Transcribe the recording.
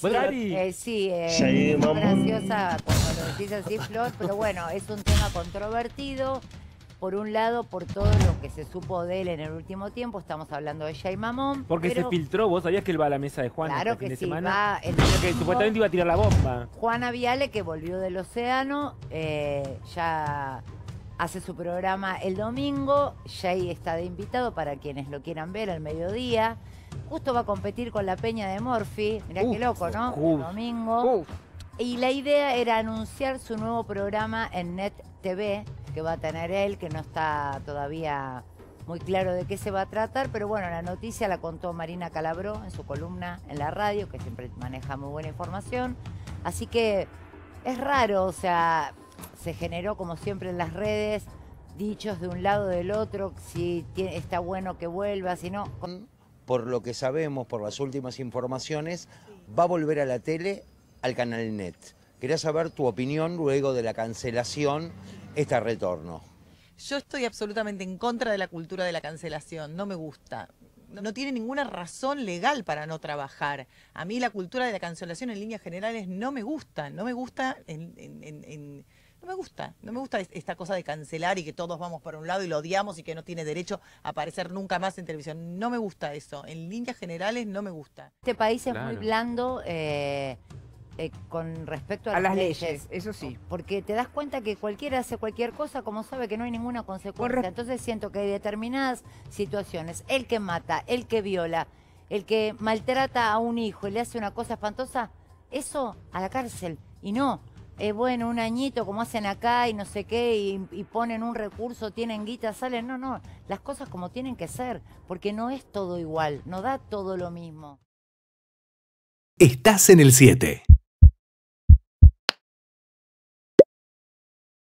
sí, es eh, eh, graciosa cuando lo decís Flor, pero bueno, es un tema controvertido. Por un lado, por todo lo que se supo de él en el último tiempo, estamos hablando de Jay Mamón. Porque se filtró, vos sabías que él va a la mesa de Juan este claro que sí, que supuestamente iba a tirar la bomba. Juana Viale, que volvió del océano, eh, ya hace su programa el domingo. Jay está de invitado para quienes lo quieran ver al mediodía. Justo va a competir con la Peña de Morphy. Mirá qué loco, ¿no? Un domingo. Y la idea era anunciar su nuevo programa en Net TV, que va a tener él, que no está todavía muy claro de qué se va a tratar, pero bueno, la noticia la contó Marina Calabró en su columna en la radio, que siempre maneja muy buena información. Así que es raro, o sea, se generó como siempre en las redes, dichos de un lado o del otro, si está bueno que vuelva, si no... Mm por lo que sabemos, por las últimas informaciones, va a volver a la tele, al canal NET. Quería saber tu opinión luego de la cancelación, este retorno. Yo estoy absolutamente en contra de la cultura de la cancelación, no me gusta no tiene ninguna razón legal para no trabajar. A mí la cultura de la cancelación en líneas generales no me gusta, no me gusta en, no me gusta, no me gusta esta cosa de cancelar y que todos vamos para un lado y lo odiamos y que no tiene derecho a aparecer nunca más en televisión. No me gusta eso, en líneas generales no me gusta. Este país es muy blando eh, eh, con respecto a, las leyes. leyes. eso sí. Porque te das cuenta que cualquiera hace cualquier cosa como sabe que no hay ninguna consecuencia. Entonces siento que hay determinadas situaciones, el que mata, el que viola, el que maltrata a un hijo y le hace una cosa espantosa, eso a la cárcel. Y no, bueno, un añito como hacen acá y no sé qué, y, y, ponen un recurso, tienen guita, salen. No, no, las cosas como tienen que ser, porque no es todo igual, no da todo lo mismo. Estás en el 7.